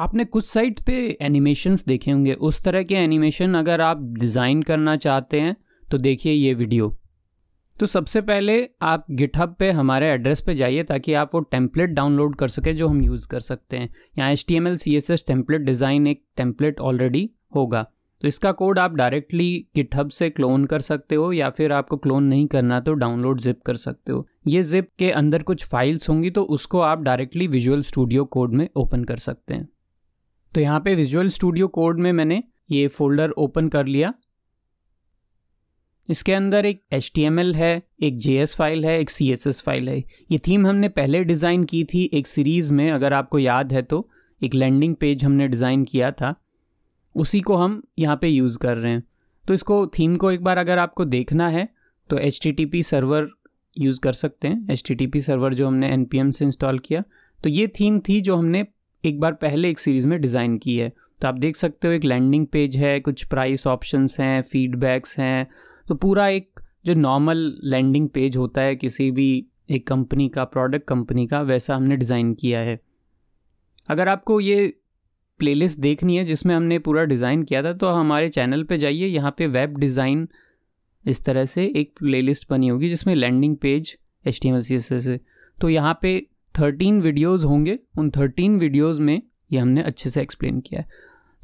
आपने कुछ साइट पे एनिमेशंस देखे होंगे उस तरह के एनिमेशन अगर आप डिज़ाइन करना चाहते हैं तो देखिए ये वीडियो तो सबसे पहले आप गिटहब पे हमारे एड्रेस पे जाइए ताकि आप वो टेम्पलेट डाउनलोड कर सकें जो हम यूज़ कर सकते हैं यहाँ H T M L C S S template design एक टेम्पलेट ऑलरेडी होगा तो इसका कोड आप डायरेक्टली गिटहब से क्लोन कर सकते हो या फिर आपको क्लोन नहीं करना तो डाउनलोड जिप कर सकते हो ये जिप के अंदर कुछ फाइल्स होंगी तो उसको आप डायरेक्टली विजुअल स्टूडियो कोड में ओपन कर सकते हैं तो यहाँ पे विजुअल स्टूडियो कोड में मैंने ये फोल्डर ओपन कर लिया इसके अंदर एक एच है एक जे फाइल है एक सी फाइल है ये थीम हमने पहले डिज़ाइन की थी एक सीरीज़ में अगर आपको याद है तो एक लैंडिंग पेज हमने डिज़ाइन किया था उसी को हम यहाँ पे यूज़ कर रहे हैं तो इसको थीम को एक बार अगर आपको देखना है तो एच सर्वर यूज़ कर सकते हैं एच सर्वर जो हमने एन से इंस्टॉल किया तो ये थीम थी जो हमने एक बार पहले एक सीरीज़ में डिज़ाइन की है तो आप देख सकते हो एक लैंडिंग पेज है कुछ प्राइस ऑप्शंस हैं फीडबैक्स हैं तो पूरा एक जो नॉर्मल लैंडिंग पेज होता है किसी भी एक कंपनी का प्रोडक्ट कंपनी का वैसा हमने डिज़ाइन किया है अगर आपको ये प्लेलिस्ट देखनी है जिसमें हमने पूरा डिज़ाइन किया था तो हमारे चैनल पे जाइए यहाँ पे वेब डिज़ाइन इस तरह से एक प्लेलिस्ट बनी होगी जिसमें landing page H T M तो यहाँ पे थर्टीन वीडियोज़ होंगे उन थर्टीन वीडियोज़ में ये हमने अच्छे से एक्सप्लेन किया है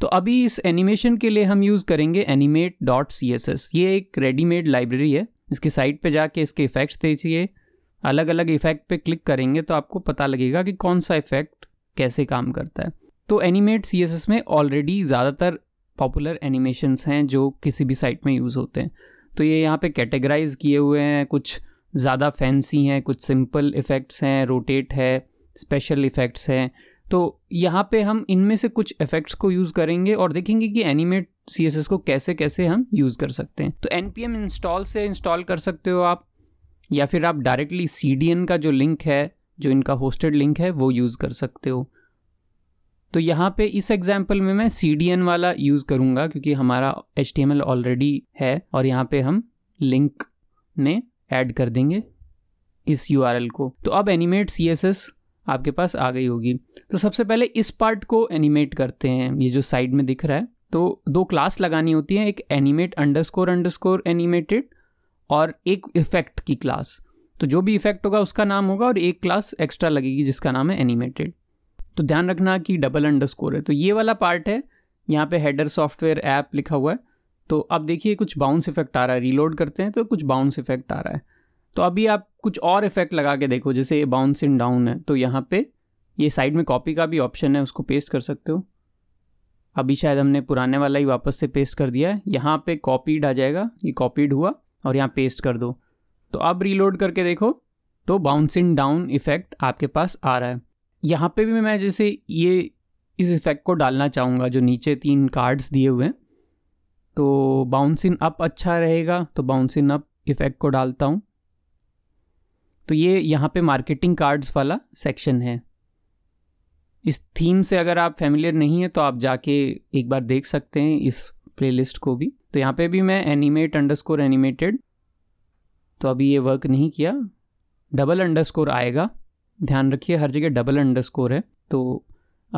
तो अभी इस एनिमेशन के लिए हम यूज़ करेंगे animate dot C S S ये एक रेडीमेड लाइब्रेरी है इसकी साइट पे जाके इसके इफ़ेक्ट्स देखिए अलग अलग इफ़ेक्ट पे क्लिक करेंगे तो आपको पता लगेगा कि कौन सा इफ़ेक्ट कैसे काम करता है तो एनिमेट सी एस एस में ऑलरेडी ज़्यादातर पॉपुलर एनिमेशन हैं जो किसी भी साइट में यूज़ होते हैं तो ये यहाँ पे कैटेगराइज किए हुए हैं कुछ ज़्यादा फैंसी हैं कुछ सिंपल इफ़ेक्ट्स हैं रोटेट है स्पेशल इफ़ेक्ट्स हैं तो यहाँ पे हम इनमें से कुछ इफ़ेक्ट्स को यूज़ करेंगे और देखेंगे कि एनिमेट सी को कैसे कैसे हम यूज़ कर सकते हैं तो एन इंस्टॉल से इंस्टॉल कर सकते हो आप या फिर आप डायरेक्टली सी का जो लिंक है जो इनका होस्टेड लिंक है वो यूज़ कर सकते हो तो यहाँ पे इस एग्जाम्पल में मैं सी वाला यूज़ करूँगा क्योंकि हमारा एच ऑलरेडी है और यहाँ पे हम लिंक ने ऐड कर देंगे इस यू को तो अब एनिमेट सी आपके पास आ गई होगी तो सबसे पहले इस पार्ट को एनिमेट करते हैं ये जो साइड में दिख रहा है तो दो क्लास लगानी होती है एक एनिमेट अंडरस्कोर अंडरस्कोर एनिमेटेड और एक इफेक्ट की क्लास तो जो भी इफेक्ट होगा उसका नाम होगा और एक क्लास एक्स्ट्रा लगेगी जिसका नाम है एनिमेटेड तो ध्यान रखना कि डबल अंडरस्कोर है तो ये वाला पार्ट है यहाँ पे हेडर सॉफ्टवेयर ऐप लिखा हुआ है तो आप देखिए कुछ बाउंस इफेक्ट आ रहा है रीलोड करते हैं तो कुछ बाउंस इफेक्ट आ रहा है तो अभी आप कुछ और इफेक्ट लगा के देखो जैसे ये बाउंस इन डाउन है तो यहाँ पे ये साइड में कॉपी का भी ऑप्शन है उसको पेस्ट कर सकते हो अभी शायद हमने पुराने वाला ही वापस से पेस्ट कर दिया है यहाँ पे कॉपीड आ जाएगा ये कॉपीड हुआ और यहाँ पेस्ट कर दो तो अब रीलोड करके देखो तो बाउंस इन डाउन इफेक्ट आपके पास आ रहा है यहाँ पे भी मैं जैसे ये इस इफेक्ट को डालना चाहूँगा जो नीचे तीन कार्ड्स दिए हुए हैं तो बाउंसिन अप अच्छा रहेगा तो बाउंसिन अप इफ़ेक्ट को डालता हूँ तो ये यहाँ पे मार्केटिंग कार्ड्स वाला सेक्शन है इस थीम से अगर आप फैमिलियर नहीं है तो आप जाके एक बार देख सकते हैं इस प्लेलिस्ट को भी तो यहाँ पे भी मैं एनिमेट अंडरस्कोर एनिमेटेड तो अभी ये वर्क नहीं किया डबल अंडरस्कोर आएगा ध्यान रखिए हर जगह डबल अंडरस्कोर है तो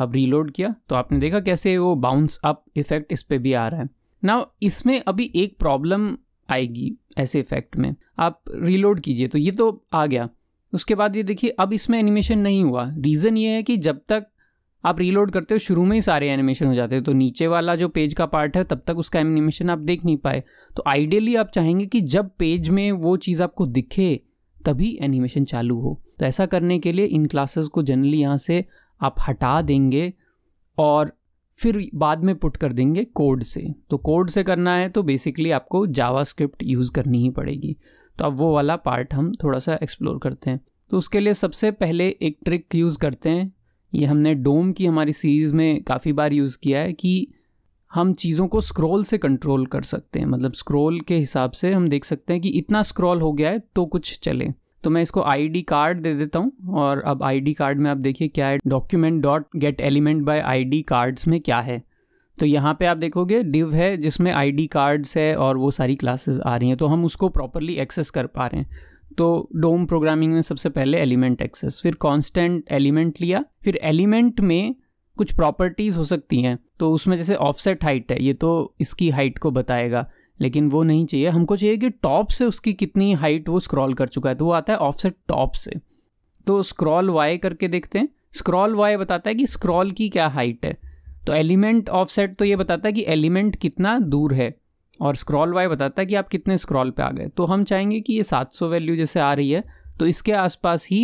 अब रीलोड किया तो आपने देखा कैसे वो बाउंस अप इफेक्ट इस पर भी आ रहा है ना इसमें अभी एक प्रॉब्लम आएगी ऐसे इफेक्ट में आप रीलोड कीजिए तो ये तो आ गया उसके बाद ये देखिए अब इसमें एनिमेशन नहीं हुआ रीज़न ये है कि जब तक आप रीलोड करते हो शुरू में ही सारे एनिमेशन हो जाते हैं तो नीचे वाला जो पेज का पार्ट है तब तक उसका एनिमेशन आप देख नहीं पाए तो आइडियली आप चाहेंगे कि जब पेज में वो चीज़ आपको दिखे तभी एनिमेशन चालू हो तो ऐसा करने के लिए इन क्लासेस को जनरली यहाँ से आप हटा देंगे और फिर बाद में पुट कर देंगे कोड से तो कोड से करना है तो बेसिकली आपको जावास्क्रिप्ट यूज़ करनी ही पड़ेगी तो अब वो वाला पार्ट हम थोड़ा सा एक्सप्लोर करते हैं तो उसके लिए सबसे पहले एक ट्रिक यूज़ करते हैं ये हमने डोम की हमारी सीरीज़ में काफ़ी बार यूज़ किया है कि हम चीज़ों को स्क्रॉल से कंट्रोल कर सकते हैं मतलब स्क्रॉल के हिसाब से हम देख सकते हैं कि इतना स्क्रॉल हो गया है तो कुछ चले तो मैं इसको आईडी कार्ड दे देता हूँ और अब आईडी कार्ड में आप देखिए क्या है document dot get element by ID cards में क्या है तो यहाँ पे आप देखोगे डिव है जिसमें आईडी कार्ड्स है और वो सारी क्लासेस आ रही हैं तो हम उसको प्रॉपरली एक्सेस कर पा रहे हैं तो डोम प्रोग्रामिंग में सबसे पहले एलिमेंट एक्सेस फिर कॉन्स्टेंट एलिमेंट लिया फिर एलिमेंट में कुछ प्रॉपर्टीज़ हो सकती हैं तो उसमें जैसे ऑफसेट हाइट है ये तो इसकी हाइट को बताएगा लेकिन वो नहीं चाहिए हमको चाहिए कि टॉप से उसकी कितनी हाइट वो स्क्रॉल कर चुका है तो वो आता है ऑफसेट टॉप से तो स्क्रॉल वाई करके देखते हैं स्क्रॉल वाई बताता है कि स्क्रॉल की क्या हाइट है तो एलिमेंट ऑफसेट तो ये बताता है कि एलिमेंट कितना दूर है और स्क्रॉल वाई बताता है कि आप कितने स्क्रॉल पे आ गए तो हम चाहेंगे कि ये 700 वैल्यू जैसे आ रही है तो इसके आसपास ही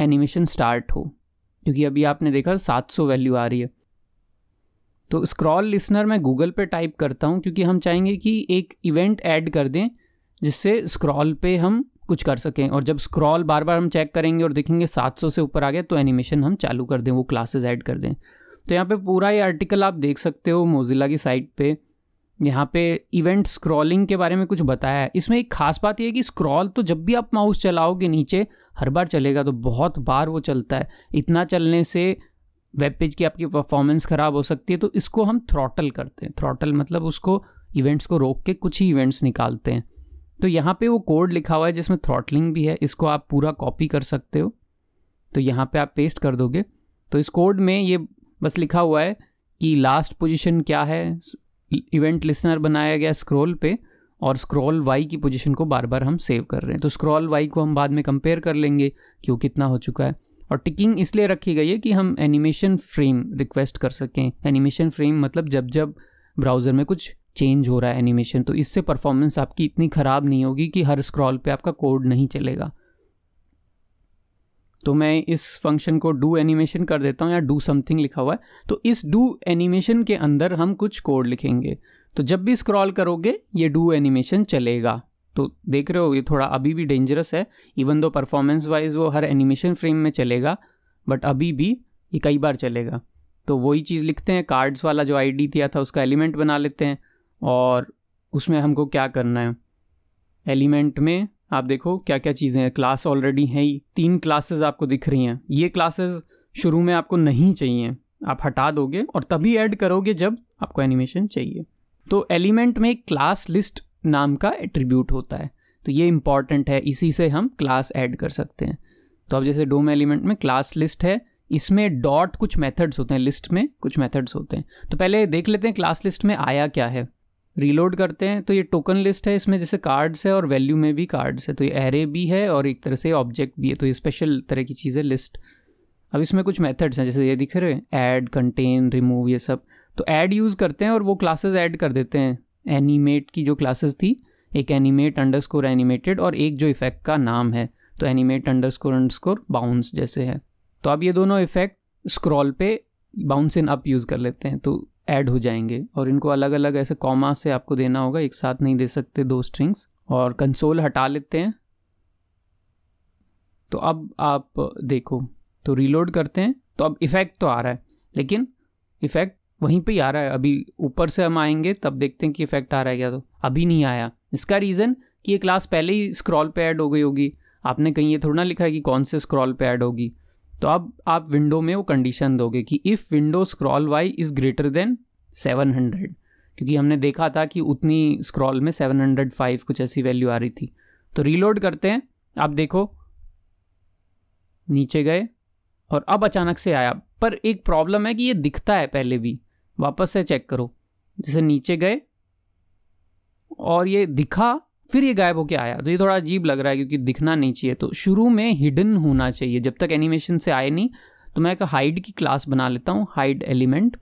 एनिमेशन स्टार्ट हो क्योंकि अभी आपने देखा 700 वैल्यू आ रही है तो स्क्रॉल लिसनर मैं गूगल पे टाइप करता हूँ क्योंकि हम चाहेंगे कि एक इवेंट ऐड कर दें जिससे स्क्रॉल पे हम कुछ कर सकें और जब स्क्रॉल बार बार हम चेक करेंगे और देखेंगे 700 से ऊपर आ गया तो एनिमेशन हम चालू कर दें वो क्लासेस ऐड कर दें तो यहाँ पे पूरा ये आर्टिकल आप देख सकते हो मोजिला की साइट पे यहाँ पे इवेंट स्क्रॉलिंग के बारे में कुछ बताया है इसमें एक खास बात यह है कि स्क्रॉल तो जब भी आप माउस चलाओगे नीचे हर बार चलेगा तो बहुत बार वो चलता है इतना चलने से वेब पेज की आपकी परफॉर्मेंस ख़राब हो सकती है तो इसको हम थ्रॉटल करते हैं थ्रॉटल मतलब उसको इवेंट्स को रोक के कुछ ही इवेंट्स निकालते हैं तो यहाँ पे वो कोड लिखा हुआ है जिसमें थ्रॉटलिंग भी है इसको आप पूरा कॉपी कर सकते हो तो यहाँ पे आप पेस्ट कर दोगे तो इस कोड में ये बस लिखा हुआ है कि लास्ट पोजीशन क्या है इवेंट लिसनर बनाया गया स्क्रॉल पे और स्क्रॉल वाई की पोजीशन को बार बार हम सेव कर रहे हैं तो स्क्रॉल वाई को हम बाद में कंपेयर कर लेंगे कि वो कितना हो चुका है और टिकिंग इसलिए रखी गई है कि हम एनिमेशन फ्रेम रिक्वेस्ट कर सकें एनिमेशन फ्रेम मतलब जब जब ब्राउज़र में कुछ चेंज हो रहा है एनिमेशन तो इससे परफॉर्मेंस आपकी इतनी ख़राब नहीं होगी कि हर स्क्रॉल पे आपका कोड नहीं चलेगा तो मैं इस फंक्शन को डू एनिमेशन कर देता हूँ या डू समथिंग लिखा हुआ है तो इस डू एनिमेशन के अंदर हम कुछ कोड लिखेंगे तो जब भी स्क्रॉल करोगे ये डू एनिमेशन चलेगा तो देख रहे हो ये थोड़ा अभी भी डेंजरस है इवन दो परफॉर्मेंस वाइज वो हर एनिमेशन फ्रेम में चलेगा बट अभी भी ये कई बार चलेगा तो वही चीज़ लिखते हैं कार्ड्स वाला जो आईडी दिया था उसका एलिमेंट बना लेते हैं और उसमें हमको क्या करना है एलिमेंट में आप देखो क्या क्या चीज़ें हैं क्लास ऑलरेडी हैं ही तीन क्लासेस आपको दिख रही हैं ये क्लासेस शुरू में आपको नहीं चाहिए आप हटा दोगे और तभी ऐड करोगे जब आपको एनिमेशन चाहिए तो एलिमेंट में एक क्लास लिस्ट नाम का एट्रीब्यूट होता है तो ये इम्पॉर्टेंट है इसी से हम क्लास ऐड कर सकते हैं तो अब जैसे डोम एलिमेंट में क्लास लिस्ट है इसमें डॉट कुछ मेथड्स होते हैं लिस्ट में कुछ मेथड्स होते हैं तो पहले देख लेते हैं क्लास लिस्ट में आया क्या है रीलोड करते हैं तो ये टोकन लिस्ट है इसमें जैसे कार्ड्स है और वैल्यू में भी कार्ड्स है तो ये एरे भी है और एक तरह से ऑब्जेक्ट भी है तो ये स्पेशल तरह की चीज़ है लिस्ट अब इसमें कुछ मेथड्स हैं जैसे ये दिख रहे हैं ऐड कंटेन रिमूव ये सब तो ऐड यूज़ करते हैं और वो क्लासेस ऐड कर देते हैं एनिमेट की जो क्लासेस थी एक एनिमेट स्कोर एनिमेटेड और एक जो इफेक्ट का नाम है तो एनिमेट अंडर स्कोर बाउंस जैसे है तो अब ये दोनों इफेक्ट स्क्रॉल पे बाउंस इन अप यूज़ कर लेते हैं तो ऐड हो जाएंगे और इनको अलग अलग ऐसे कॉमा से आपको देना होगा एक साथ नहीं दे सकते दो स्ट्रिंग्स और कंसोल हटा लेते हैं तो अब आप देखो तो रीलोड करते हैं तो अब इफ़ेक्ट तो आ रहा है लेकिन इफ़ेक्ट वहीं पे ही आ रहा है अभी ऊपर से हम आएंगे तब देखते हैं कि इफेक्ट आ रहा है क्या तो अभी नहीं आया इसका रीज़न कि ये क्लास पहले ही स्क्रॉल पे ऐड हो गई होगी आपने कहीं ये थोड़ा ना लिखा है कि कौन से स्क्रॉल पे ऐड होगी तो अब आप विंडो में वो कंडीशन दोगे कि if window scroll Y is greater than 700 क्योंकि हमने देखा था कि उतनी स्क्रॉल में 705 कुछ ऐसी वैल्यू आ रही थी तो रीलोड करते हैं आप देखो नीचे गए और अब अचानक से आया पर एक प्रॉब्लम है कि ये दिखता है पहले भी वापस से चेक करो जैसे नीचे गए और ये दिखा फिर ये गायब होके आया तो ये थोड़ा अजीब लग रहा है क्योंकि दिखना नहीं चाहिए तो शुरू में हिडन होना चाहिए जब तक एनिमेशन से आए नहीं तो मैं एक हाइड की क्लास बना लेता हूँ हाइड एलिमेंट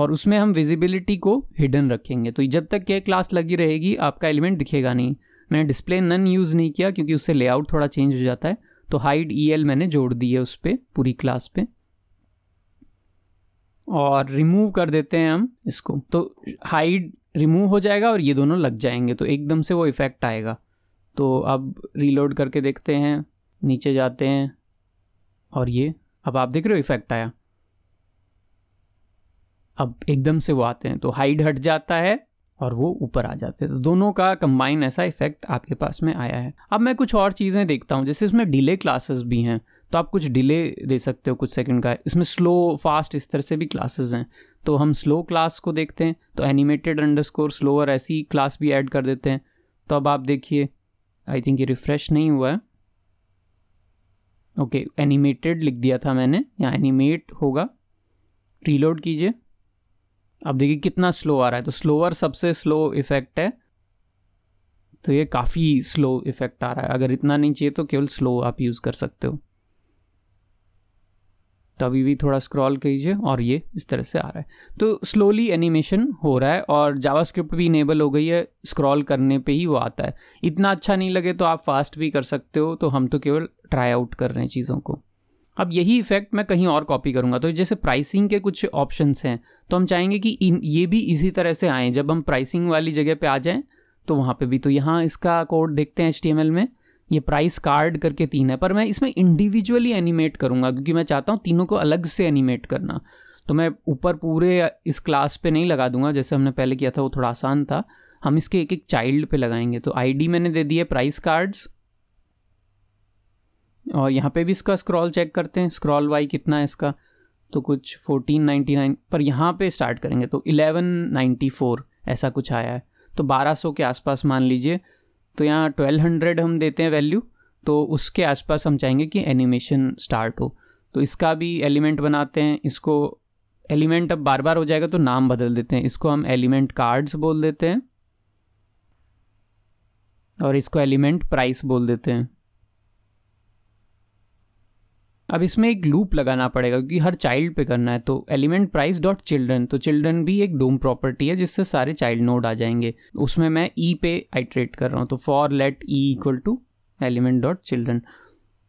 और उसमें हम विजिबिलिटी को हिडन रखेंगे तो जब तक ये क्लास लगी रहेगी आपका एलिमेंट दिखेगा नहीं मैंने डिस्प्ले नन यूज़ नहीं किया क्योंकि उससे लेआउट थोड़ा चेंज हो जाता है तो हाइड ई मैंने जोड़ दी है उस पर पूरी क्लास पर और रिमूव कर देते हैं हम इसको तो हाइड रिमूव हो जाएगा और ये दोनों लग जाएंगे तो एकदम से वो इफ़ेक्ट आएगा तो अब रीलोड करके देखते हैं नीचे जाते हैं और ये अब आप देख रहे हो इफ़ेक्ट आया अब एकदम से वो आते हैं तो हाइड हट जाता है और वो ऊपर आ जाते हैं तो दोनों का कंबाइन ऐसा इफेक्ट आपके पास में आया है अब मैं कुछ और चीज़ें देखता हूँ जैसे इसमें डिले क्लासेस भी हैं तो आप कुछ डिले दे सकते हो कुछ सेकंड का इसमें स्लो फास्ट इस तरह से भी क्लासेस हैं तो हम स्लो क्लास को देखते हैं तो एनिमेटेड अंडर स्कोर स्लोअर ऐसी क्लास भी ऐड कर देते हैं तो अब आप देखिए आई थिंक ये रिफ़्रेश नहीं हुआ है ओके एनिमेटेड लिख दिया था मैंने यहाँ एनिमेट होगा रीलोड कीजिए अब देखिए कितना स्लो आ रहा है तो स्लोअर सबसे स्लो इफ़ेक्ट है तो ये काफ़ी स्लो इफ़ेक्ट आ रहा है अगर इतना नहीं चाहिए तो केवल स्लो आप यूज़ कर सकते हो तो अभी भी थोड़ा स्क्रॉल कीजिए और ये इस तरह से आ रहा है तो स्लोली एनिमेशन हो रहा है और जावास्क्रिप्ट भी इनेबल हो गई है स्क्रॉल करने पे ही वो आता है इतना अच्छा नहीं लगे तो आप फास्ट भी कर सकते हो तो हम तो केवल ट्राई आउट कर रहे हैं चीज़ों को अब यही इफेक्ट मैं कहीं और कॉपी करूँगा तो जैसे प्राइसिंग के कुछ ऑप्शंस हैं तो हम चाहेंगे कि इन ये भी इसी तरह से आएँ जब हम प्राइसिंग वाली जगह पर आ जाएँ तो वहाँ पर भी तो यहाँ इसका कोड देखते हैं एच में ये प्राइस कार्ड करके तीन है पर मैं इसमें इंडिविजुअली एनिमेट करूँगा क्योंकि मैं चाहता हूँ तीनों को अलग से एनिमेट करना तो मैं ऊपर पूरे इस क्लास पे नहीं लगा दूंगा जैसे हमने पहले किया था वो थोड़ा आसान था हम इसके एक एक चाइल्ड पे लगाएंगे तो आईडी मैंने दे दी है प्राइस कार्ड्स और यहाँ पे भी इसका स्क्रॉल चेक करते हैं स्क्रॉल वाई कितना है इसका तो कुछ 1499 पर यहाँ पे स्टार्ट करेंगे तो 1194 ऐसा कुछ आया है तो 1200 के आसपास मान लीजिए तो यहाँ ट्वेल्व हंड्रेड हम देते हैं वैल्यू तो उसके आसपास हम चाहेंगे कि एनिमेशन स्टार्ट हो तो इसका भी एलिमेंट बनाते हैं इसको एलिमेंट अब बार बार हो जाएगा तो नाम बदल देते हैं इसको हम एलिमेंट कार्ड्स बोल देते हैं और इसको एलिमेंट प्राइस बोल देते हैं अब इसमें एक लूप लगाना पड़ेगा क्योंकि हर चाइल्ड पे करना है तो एलिमेंट प्राइस डॉट चिल्ड्रन तो चिल्ड्रन भी एक डोम प्रॉपर्टी है जिससे सारे चाइल्ड नोड आ जाएंगे उसमें मैं ई e पे आइट्रेट कर रहा हूँ तो for let E equal to element dot children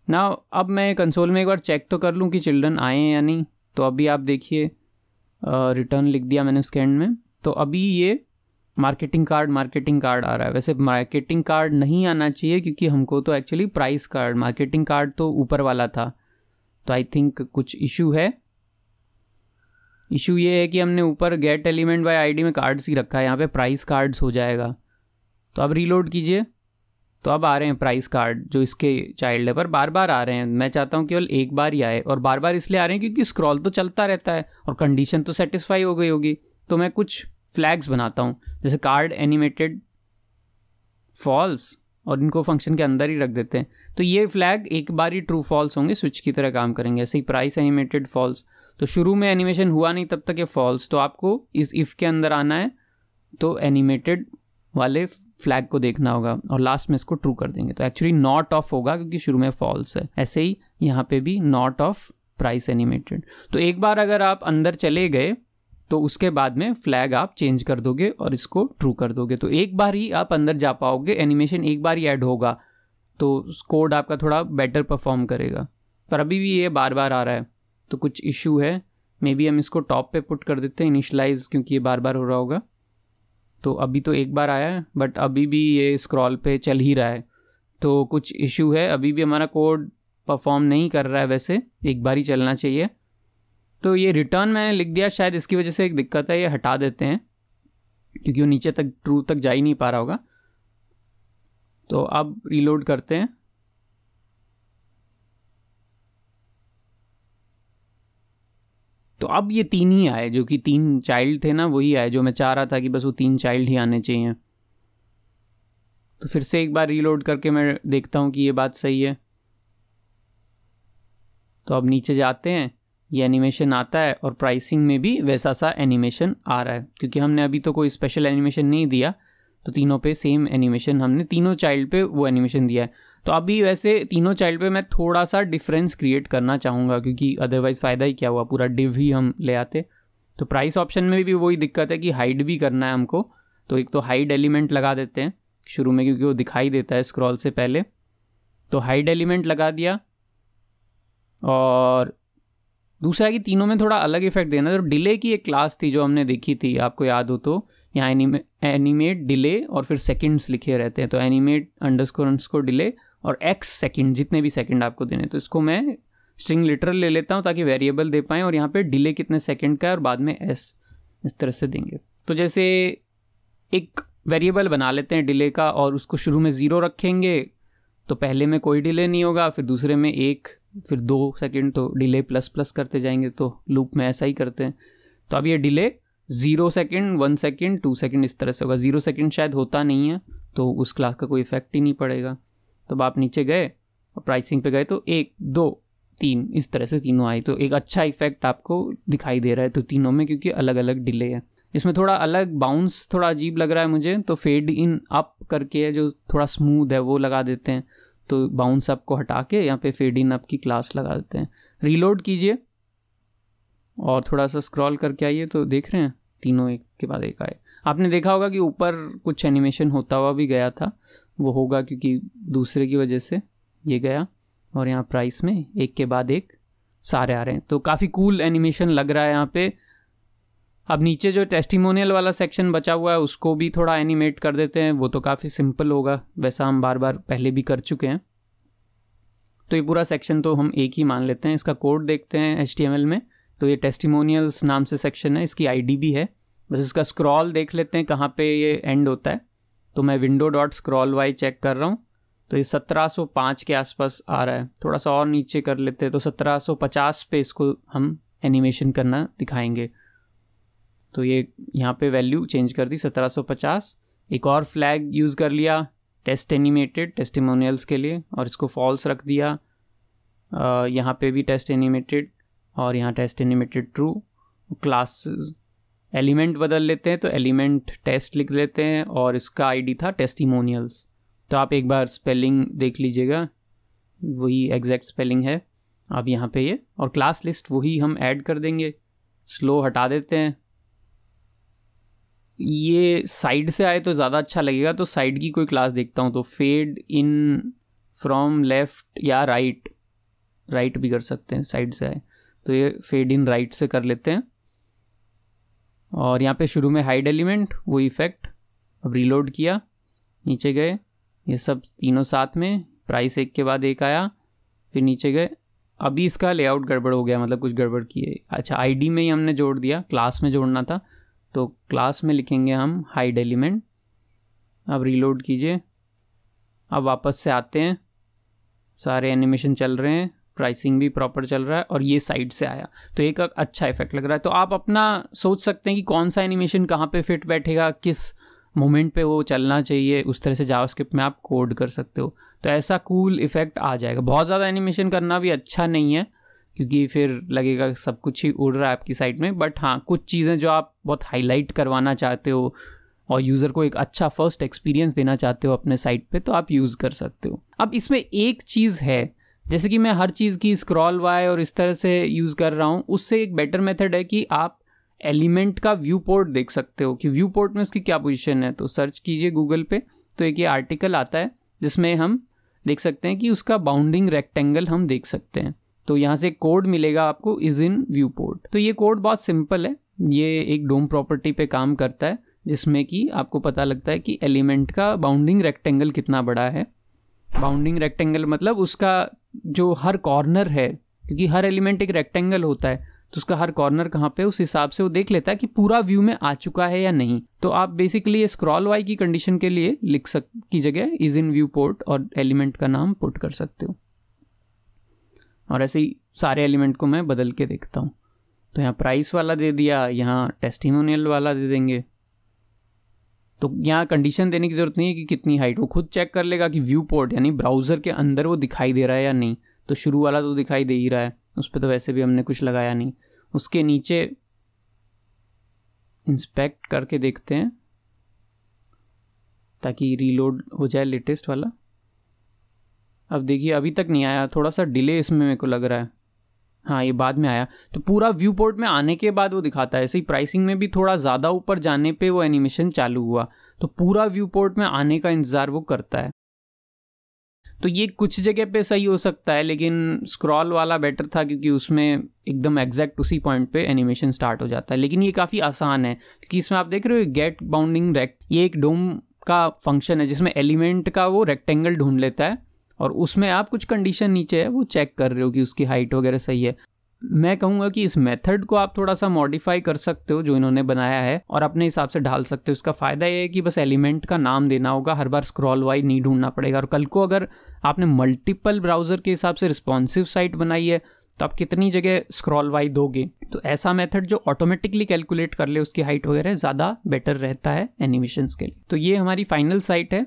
ना अब मैं कंसोल में एक बार चेक तो कर लूँ कि चिल्ड्रन आए हैं या नहीं तो अभी आप देखिए रिटर्न लिख दिया मैंने उसके एंड में तो अभी ये मार्केटिंग कार्ड मार्केटिंग कार्ड आ रहा है वैसे मार्केटिंग कार्ड नहीं आना चाहिए क्योंकि हमको तो actually price card marketing card तो ऊपर वाला था तो आई थिंक कुछ इशू है इशू ये है कि हमने ऊपर गेट एलिमेंट बाय आईडी में कार्ड्स ही रखा है यहाँ पे प्राइस कार्ड्स हो जाएगा तो अब रीलोड कीजिए तो अब आ रहे हैं प्राइस कार्ड जो इसके चाइल्ड है पर बार बार आ रहे हैं मैं चाहता हूँ केवल एक बार ही आए और बार बार इसलिए आ रहे हैं क्योंकि स्क्रॉल तो चलता रहता है और कंडीशन तो सेटिस्फाई हो गई होगी तो मैं कुछ फ्लैग्स बनाता हूँ जैसे कार्ड एनिमेटेड फॉल्स और इनको फंक्शन के अंदर ही रख देते हैं तो ये फ्लैग एक बार ही ट्रू फॉल्स होंगे स्विच की तरह काम करेंगे ऐसे ही प्राइस एनिमेटेड फॉल्स तो शुरू में एनिमेशन हुआ नहीं तब तक ये फॉल्स तो आपको इस इफ़ के अंदर आना है तो एनिमेटेड वाले फ्लैग को देखना होगा और लास्ट में इसको ट्रू कर देंगे तो एक्चुअली नॉट ऑफ होगा क्योंकि शुरू में फॉल्स है ऐसे ही यहाँ पे भी नॉट ऑफ प्राइस एनिमेटेड तो एक बार अगर आप अंदर चले गए तो उसके बाद में फ्लैग आप चेंज कर दोगे और इसको ट्रू कर दोगे तो एक बार ही आप अंदर जा पाओगे एनिमेशन एक बार ही ऐड होगा तो कोड आपका थोड़ा बेटर परफॉर्म करेगा पर अभी भी ये बार बार आ रहा है तो कुछ इशू है मे बी हम इसको टॉप पे पुट कर देते हैं इनिशलाइज क्योंकि ये बार बार हो रहा होगा तो अभी तो एक बार आया है बट अभी भी ये स्क्रॉल पे चल ही रहा है तो कुछ इशू है अभी भी हमारा कोड परफॉर्म नहीं कर रहा है वैसे एक बार ही चलना चाहिए तो ये रिटर्न मैंने लिख दिया शायद इसकी वजह से एक दिक्कत है ये हटा देते हैं क्योंकि वो नीचे तक ट्रू तक जा ही नहीं पा रहा होगा तो अब रीलोड करते हैं तो अब ये तीन ही आए जो कि तीन चाइल्ड थे ना वही आए जो मैं चाह रहा था कि बस वो तीन चाइल्ड ही आने चाहिए तो फिर से एक बार रीलोड करके मैं देखता हूँ कि ये बात सही है तो अब नीचे जाते हैं ये एनिमेशन आता है और प्राइसिंग में भी वैसा सा एनिमेशन आ रहा है क्योंकि हमने अभी तो कोई स्पेशल एनिमेशन नहीं दिया तो तीनों पे सेम एनिमेशन हमने तीनों चाइल्ड पे वो एनिमेशन दिया है तो अभी वैसे तीनों चाइल्ड पे मैं थोड़ा सा डिफरेंस क्रिएट करना चाहूँगा क्योंकि अदरवाइज़ फ़ायदा ही क्या हुआ पूरा डिव ही हम ले आते तो प्राइस ऑप्शन में भी वही दिक्कत है कि हाइड भी करना है हमको तो एक तो हाइड एलिमेंट लगा देते हैं शुरू में क्योंकि वो दिखाई देता है स्क्रॉल से पहले तो हाइड एलिमेंट लगा दिया और दूसरा कि तीनों में थोड़ा अलग इफेक्ट देना जो डिले की एक क्लास थी जो हमने देखी थी आपको याद हो तो यहाँ एनिमे एनिमेट डिले और फिर सेकंड्स लिखे रहते हैं तो एनिमेट अंडरस्कोर को डिले और एक्स सेकंड जितने भी सेकंड आपको देने तो इसको मैं स्ट्रिंग लिटरल ले लेता हूँ ताकि वेरिएबल दे पाएँ और यहाँ पर डिले कितने सेकेंड का है और बाद में एस इस तरह से देंगे तो जैसे एक वेरिएबल बना लेते हैं डिले का और उसको शुरू में ज़ीरो रखेंगे तो पहले में कोई डिले नहीं होगा फिर दूसरे में एक फिर दो सेकेंड तो डिले प्लस प्लस करते जाएंगे तो लूप में ऐसा ही करते हैं तो अब ये delay zero second one second two second इस तरह से होगा ज़ीरो सेकेंड शायद होता नहीं है तो उस क्लास का कोई इफेक्ट ही नहीं पड़ेगा तब तो आप नीचे गए और प्राइसिंग पे गए तो एक दो तीन इस तरह से तीनों आई तो एक अच्छा इफेक्ट आपको दिखाई दे रहा है तो तीनों में क्योंकि अलग अलग डिले है इसमें थोड़ा अलग बाउंस थोड़ा अजीब लग रहा है मुझे तो फेड इन अप करके जो थोड़ा स्मूथ है वो लगा देते हैं तो बाउंस अप को हटा के यहाँ पे फेड इन अप की क्लास लगा देते हैं रीलोड कीजिए और थोड़ा सा स्क्रॉल करके आइए तो देख रहे हैं तीनों एक के बाद एक आए आपने देखा होगा कि ऊपर कुछ एनिमेशन होता हुआ भी गया था वो होगा क्योंकि दूसरे की वजह से ये गया और यहाँ प्राइस में एक के बाद एक सारे आ रहे हैं तो काफ़ी कूल एनिमेशन लग रहा है यहाँ पे अब नीचे जो टेस्टिमोनियल वाला सेक्शन बचा हुआ है उसको भी थोड़ा एनिमेट कर देते हैं वो तो काफ़ी सिंपल होगा वैसा हम बार बार पहले भी कर चुके हैं तो ये पूरा सेक्शन तो हम एक ही मान लेते हैं इसका कोड देखते हैं एच में तो ये टेस्टिमोनियल्स नाम से सेक्शन है इसकी आई भी है बस इसका स्क्रॉल देख लेते हैं कहाँ पर ये एंड होता है तो मैं window dot scroll Y check कर रहा हूँ तो ये 1705 के आसपास आ रहा है थोड़ा सा और नीचे कर लेते हैं तो 1750 पे इसको हम एनिमेशन करना दिखाएंगे तो ये यहाँ पे वैल्यू चेंज कर दी 1750 एक और फ्लैग यूज़ कर लिया टेस्ट एनिमेटेड टेस्टिमोनियल्स के लिए और इसको फॉल्स रख दिया यहाँ पे भी टेस्ट एनिमेटेड और यहाँ test animated true classes element बदल लेते हैं तो एलिमेंट टेस्ट लिख लेते हैं और इसका आईडी था टेस्टिमोनियल्स तो आप एक बार स्पेलिंग देख लीजिएगा वही एग्जैक्ट स्पेलिंग है अब यहाँ पे ये और क्लास लिस्ट वही हम ऐड कर देंगे स्लो हटा देते हैं ये साइड से आए तो ज़्यादा अच्छा लगेगा तो साइड की कोई क्लास देखता हूँ तो फेड इन फ्रॉम लेफ़्ट या राइट राइट भी कर सकते हैं साइड से आए तो ये फेड इन राइट से कर लेते हैं और यहाँ पे शुरू में हाइड एलिमेंट वो इफेक्ट अब रिलोड किया नीचे गए ये सब तीनों साथ में प्राइस एक के बाद एक आया फिर नीचे गए अभी इसका लेआउट गड़बड़ हो गया मतलब कुछ गड़बड़ की है अच्छा आईडी में ही हमने जोड़ दिया क्लास में जोड़ना था तो क्लास में लिखेंगे हम हाइड एलिमेंट अब रीलोड कीजिए अब वापस से आते हैं सारे एनिमेशन चल रहे हैं प्राइसिंग भी प्रॉपर चल रहा है और ये साइड से आया तो एक अच्छा इफेक्ट लग रहा है तो आप अपना सोच सकते हैं कि कौन सा एनिमेशन कहाँ पे फिट बैठेगा किस मोमेंट पे वो चलना चाहिए उस तरह से जावास्क्रिप्ट में आप कोड कर सकते हो तो ऐसा कूल cool इफेक्ट आ जाएगा बहुत ज़्यादा एनिमेशन करना भी अच्छा नहीं है क्योंकि फिर लगेगा सब कुछ ही उड़ रहा है आपकी साइट में बट हाँ कुछ चीज़ें जो आप बहुत हाईलाइट करवाना चाहते हो और यूज़र को एक अच्छा फर्स्ट एक्सपीरियंस देना चाहते हो अपने साइट पे तो आप यूज़ कर सकते हो अब इसमें एक चीज़ है जैसे कि मैं हर चीज़ की स्क्रॉल वाई और इस तरह से यूज़ कर रहा हूँ उससे एक बेटर मेथड है कि आप एलिमेंट का व्यू पोर्ट देख सकते हो कि व्यू पोर्ट में उसकी क्या पोजिशन है तो सर्च कीजिए गूगल पे तो एक ये आर्टिकल आता है जिसमें हम देख सकते हैं कि उसका बाउंडिंग रेक्टेंगल हम देख सकते हैं तो यहाँ से कोड मिलेगा आपको इज इन व्यू पोर्ट तो ये कोड बहुत सिंपल है ये एक डोम प्रॉपर्टी पे काम करता है जिसमें कि आपको पता लगता है कि एलिमेंट का बाउंडिंग रेक्टेंगल कितना बड़ा है बाउंडिंग रेक्टेंगल मतलब उसका जो हर कॉर्नर है क्योंकि हर एलिमेंट एक रेक्टेंगल होता है तो उसका हर कॉर्नर कहाँ पे उस हिसाब से वो देख लेता है कि पूरा व्यू में आ चुका है या नहीं तो आप बेसिकली ये स्क्रॉल वाई की कंडीशन के लिए लिख सक की जगह इज इन व्यू पोर्ट और एलिमेंट का नाम पुट कर सकते हो और ऐसे ही सारे एलिमेंट को मैं बदल के देखता हूँ तो यहाँ प्राइस वाला दे दिया यहाँ टेस्टिमोनियल वाला दे देंगे तो यहाँ कंडीशन देने की ज़रूरत नहीं है कि कितनी हाइट वो खुद चेक कर लेगा कि व्यू पोर्ट यानी ब्राउज़र के अंदर वो दिखाई दे रहा है या नहीं तो शुरू वाला तो दिखाई दे ही रहा है उस पर तो वैसे भी हमने कुछ लगाया नहीं उसके नीचे इंस्पेक्ट करके देखते हैं ताकि रीलोड हो जाए लेटेस्ट वाला अब देखिए अभी तक नहीं आया थोड़ा सा डिले इसमें मेरे को लग रहा है हाँ ये बाद में आया तो पूरा व्यू पोर्ट में आने के बाद वो दिखाता है ऐसे ही प्राइसिंग में भी थोड़ा ज़्यादा ऊपर जाने पे वो एनिमेशन चालू हुआ तो पूरा व्यू पोर्ट में आने का इंतज़ार वो करता है तो ये कुछ जगह पे सही हो सकता है लेकिन स्क्रॉल वाला बेटर था क्योंकि उसमें एकदम एग्जैक्ट उसी पॉइंट पे एनिमेशन स्टार्ट हो जाता है लेकिन ये काफ़ी आसान है क्योंकि इसमें आप देख रहे हो गेट बाउंडिंग रेक्ट ये एक डोम का फंक्शन है जिसमें एलिमेंट का वो रेक्टेंगल ढूंढ लेता है और उसमें आप कुछ कंडीशन नीचे है वो चेक कर रहे हो कि उसकी हाइट वगैरह सही है मैं कहूँगा कि इस मेथड को आप थोड़ा सा मॉडिफाई कर सकते हो जो इन्होंने बनाया है और अपने हिसाब से ढाल सकते हो इसका फ़ायदा ये है कि बस एलिमेंट का नाम देना होगा हर बार स्क्रॉल वाई नहीं ढूंढना पड़ेगा और कल को अगर आपने मल्टीपल ब्राउज़र के हिसाब से रिस्पॉन्सिव साइट बनाई है तो आप कितनी जगह स्क्रॉल वाई दोगे तो ऐसा मेथड जो ऑटोमेटिकली कैलकुलेट कर ले उसकी हाइट वगैरह ज़्यादा बेटर रहता है एनिमेशन के लिए तो ये हमारी फाइनल साइट है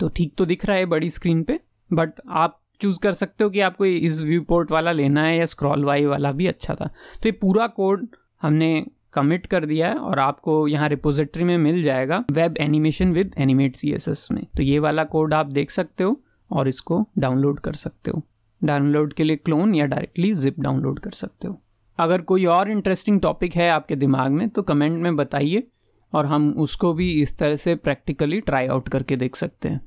तो ठीक तो दिख रहा है बड़ी स्क्रीन पे बट आप चूज़ कर सकते हो कि आपको इस व्यू पोर्ट वाला लेना है या स्क्रॉल वाई वाला भी अच्छा था तो ये पूरा कोड हमने कमिट कर दिया है और आपको यहाँ रिपोजिटरी में मिल जाएगा वेब एनिमेशन विद एनिमेट सी में तो ये वाला कोड आप देख सकते हो और इसको डाउनलोड कर सकते हो डाउनलोड के लिए क्लोन या डायरेक्टली जिप डाउनलोड कर सकते हो अगर कोई और इंटरेस्टिंग टॉपिक है आपके दिमाग में तो कमेंट में बताइए और हम उसको भी इस तरह से प्रैक्टिकली ट्राई आउट करके देख सकते हैं